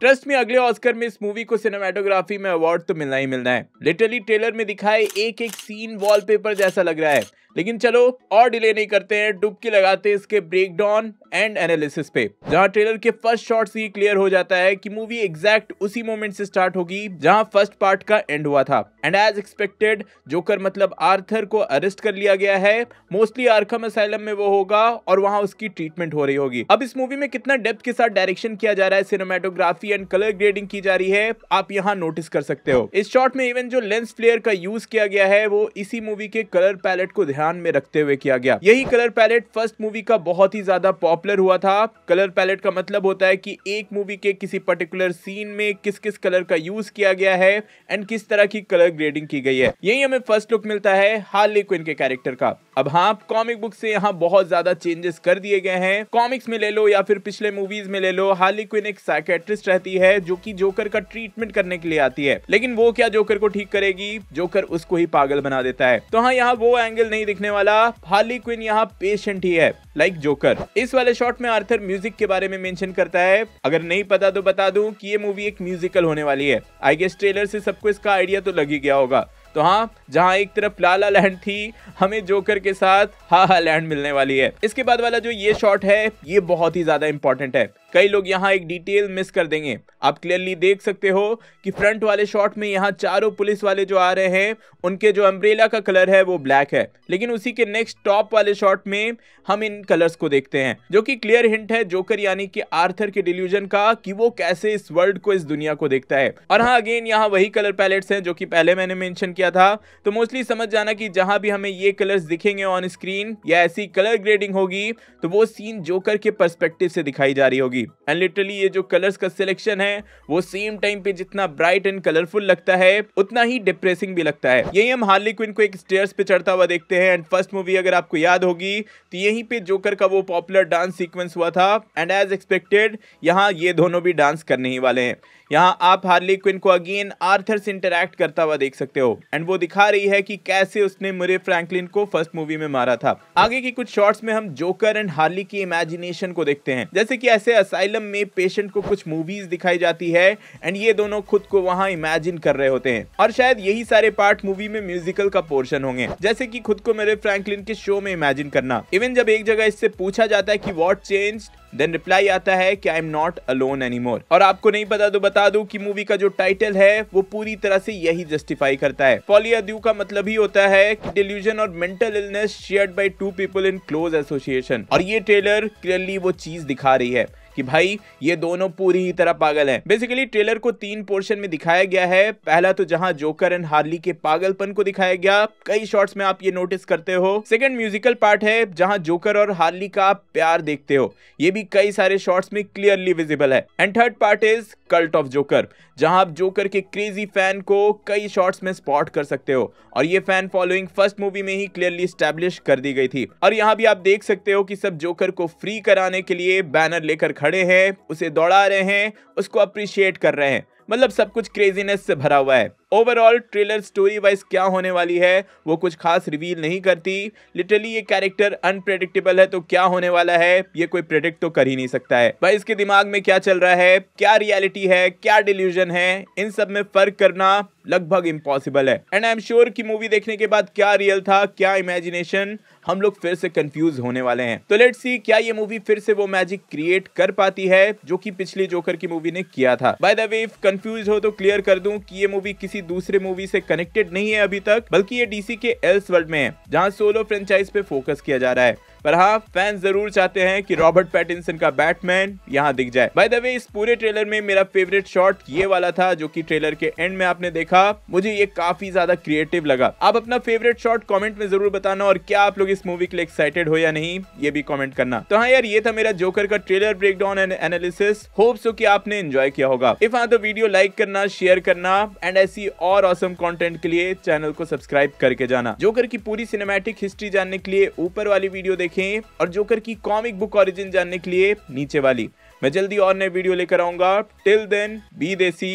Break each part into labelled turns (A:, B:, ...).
A: trust में अगले Oscar में इस मूवी को सिनेमाटोग्राफी में अवार्ड तो मिलना ही मिलना है लिटरली ट्रेलर में दिखाए एक एक सीन वॉलपेपर जैसा लग रहा है लेकिन चलो और डिले नहीं करते हैं डुबकी लगाते हैं इसके ब्रेक डाउन एंड एनालिसिस पे जहां ट्रेलर के फर्स्ट शॉट से ही क्लियर हो जाता है कि मूवी एग्जैक्ट उसी मोमेंट से स्टार्ट होगी जहां फर्स्ट पार्ट का एंड हुआ था एंड एज एक्सपेक्टेड जोकर मतलब आर्थर को अरेस्ट कर लिया गया है मोस्टली आर्कम असाइलम में वो होगा और वहां उसकी ट्रीटमेंट हो रही होगी अब इस मूवी में कितना डेप्थ के साथ डायरेक्शन किया जा रहा है सिनेमाटोग्राफी एंड कलर ग्रेडिंग की जा रही है आप यहाँ नोटिस कर सकते हो इस शॉट में इवन जो लेंस फ्लेयर का यूज किया गया है वो इसी मूवी के कलर पैलेट को ध्यान ध्यान में रखते हुए किया गया यही कलर पैलेट फर्स्ट मूवी का बहुत ही ज्यादा पॉपुलर हुआ था कलर पैलेट का मतलब होता है कि एक मूवी के किसी पर्टिकुलर सीन में किस किस कलर का यूज किया गया है एंड किस तरह की कलर ग्रेडिंग की गई है यही हमें फर्स्ट लुक मिलता है हार्ली क्विन के कैरेक्टर का अब हाँ कॉमिक बुक से यहाँ बहुत ज्यादा चेंजेस कर दिए गए हैं कॉमिक्स में ले लो या फिर पिछले मूवीज में ले लो हार्ली क्विन एक साइकेट्रिस्ट रहती है जो कि जोकर का ट्रीटमेंट करने के लिए आती है लेकिन वो क्या जोकर को ठीक करेगी जोकर उसको ही पागल बना देता है तो हाँ यहाँ वो एंगल नहीं दिखने वाला हाली क्विन यहाँ पेशेंट ही है लाइक like जोकर इस वाले शॉट में आर्थर म्यूजिक के बारे में मेंशन करता है अगर नहीं पता तो बता दूं कि ये मूवी एक म्यूजिकल होने वाली है आई गेस ट्रेलर से सबको इसका आइडिया तो लग ही गया होगा तो हाँ जहाँ एक तरफ लाला लैंड थी हमें जोकर के साथ हा हा लैंड मिलने वाली है इसके बाद वाला जो ये शॉट है ये बहुत ही ज्यादा इंपॉर्टेंट है कई लोग यहाँ एक डिटेल मिस कर देंगे आप क्लियरली देख सकते हो कि फ्रंट वाले शॉट में यहाँ चारों पुलिस वाले जो आ रहे हैं उनके जो अम्ब्रेला का कलर है वो ब्लैक है लेकिन उसी के नेक्स्ट टॉप वाले शॉट में हम इन कलर्स को देखते हैं जो कि क्लियर हिंट है जोकर यानी कि आर्थर के डिल्यूजन का कि वो कैसे इस वर्ल्ड को इस दुनिया को देखता है और हाँ अगेन यहाँ वही कलर पैलेट्स हैं जो कि पहले मैंने मैंशन किया था तो मोस्टली समझ जाना कि जहां भी हमें ये कलर्स दिखेंगे ऑन स्क्रीन या ऐसी कलर ग्रेडिंग होगी तो वो सीन जोकर के परस्पेक्टिव से दिखाई जा रही होगी होगी एंड लिटरली ये जो कलर्स का सिलेक्शन है वो सेम टाइम पे जितना ब्राइट एंड कलरफुल लगता है उतना ही डिप्रेसिंग भी लगता है यही हम हार्ली क्विन को एक स्टेयर्स पे चढ़ता हुआ देखते हैं एंड फर्स्ट मूवी अगर आपको याद होगी तो यहीं पे जोकर का वो पॉपुलर डांस सीक्वेंस हुआ था एंड एज एक्सपेक्टेड यहाँ ये दोनों भी डांस करने ही वाले हैं यहाँ आप हार्ली क्विन को अगेन आर्थर से इंटरेक्ट करता हुआ देख सकते हो एंड वो दिखा रही है कि कैसे उसने मुरे फ्रैंकलिन को फर्स्ट मूवी में मारा था आगे की कुछ शॉट्स में हम जोकर एंड हार्ली की इमेजिनेशन को देखते हैं जैसे कि ऐसे असाइलम में पेशेंट को कुछ मूवीज दिखाई जाती है एंड ये दोनों खुद को वहाँ इमेजिन कर रहे होते हैं और शायद यही सारे पार्ट मूवी में म्यूजिकल का पोर्शन होंगे जैसे की खुद को मेरे फ्रैंकलिन के शो में इमेजिन करना इवन जब एक जगह इससे पूछा जाता है की वॉट चेंज देन रिप्लाई आता है कि I am not alone any more और आपको नहीं पता तो बता दू की मूवी का जो टाइटल है वो पूरी तरह से यही जस्टिफाई करता है पॉलियाद्यू का मतलब ही होता है कि डिल्यूजन और mental illness shared by two people in close association और ये ट्रेलर क्लियरली वो चीज दिखा रही है कि भाई ये दोनों पूरी ही तरह पागल हैं बेसिकली ट्रेलर को तीन पोर्शन में दिखाया गया है पहला तो जहां जोकर एंड हार्ली के पागलपन को दिखाया गया कई शॉट्स में आप ये नोटिस करते हो सेकंड म्यूजिकल पार्ट है जहां जोकर और हार्ली का आप प्यार देखते हो ये भी कई सारे शॉर्ट्स में क्लियरली विजिबल है and third part is cult of Joker जहां आप जोकर के क्रेजी फैन को कई शॉट्स में स्पॉट कर सकते हो और ये फैन फॉलोइंग फर्स्ट मूवी में ही क्लियरली स्टैब्लिश कर दी गई थी और यहां भी आप देख सकते हो कि सब जोकर को फ्री कराने के लिए बैनर लेकर खड़े हैं उसे दौड़ा रहे हैं उसको अप्रिशिएट कर रहे हैं मतलब सब कुछ क्रेजीनेस से भरा हुआ है ओवरऑल ट्रेलर स्टोरी वाइज क्या होने वाली है वो कुछ खास रिवील नहीं करती लिटरली ये कैरेक्टर अनप्रेडिक्टेबल है तो क्या होने वाला है ये कोई प्रेडिक्ट तो कर ही नहीं सकता है भाई इसके दिमाग में क्या चल रहा है क्या रियलिटी है क्या डिल्यूजन है इन सब में फर्क करना लगभग इम्पॉसिबल है एंड आई एम श्योर की मूवी देखने के बाद क्या रियल था क्या इमेजिनेशन हम लोग फिर से कंफ्यूज होने वाले हैं तो लेट्स सी क्या ये मूवी फिर से वो मैजिक क्रिएट कर पाती है जो कि पिछले जोकर की मूवी ने किया था बाय द वे कंफ्यूज हो तो क्लियर कर दूं कि ये मूवी किसी किसी दूसरे मूवी से कनेक्टेड नहीं है अभी तक बल्कि ये डीसी के एल्स वर्ल्ड में है जहाँ सोलो फ्रेंचाइज पे फोकस किया जा रहा है पर हाँ फैंस जरूर चाहते हैं कि रॉबर्ट पैटिनसन का बैटमैन यहाँ दिख जाए बाय द वे इस पूरे ट्रेलर में मेरा फेवरेट शॉट ये वाला था जो कि ट्रेलर के एंड में आपने देखा मुझे ये काफी ज्यादा क्रिएटिव लगा आप अपना फेवरेट शॉट कॉमेंट में जरूर बताना और क्या आप लोग इस मूवी के लिए एक्साइटेड हो या नहीं ये भी कॉमेंट करना तो हाँ यार ये था मेरा जोकर का trailer break down and analysis hope so की आपने एंजॉय किया होगा इफ हाँ तो वीडियो लाइक करना शेयर करना एंड ऐसी और ऑसम कॉन्टेंट के लिए चैनल को सब्सक्राइब करके जाना जोकर की पूरी सिनेमेटिक हिस्ट्री जानने के लिए ऊपर वाली वीडियो देखिए देखें और जोकर की कॉमिक बुक ओरिजिन जानने के लिए नीचे वाली मैं जल्दी और नए वीडियो लेकर आऊंगा till then be desi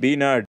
A: be nerd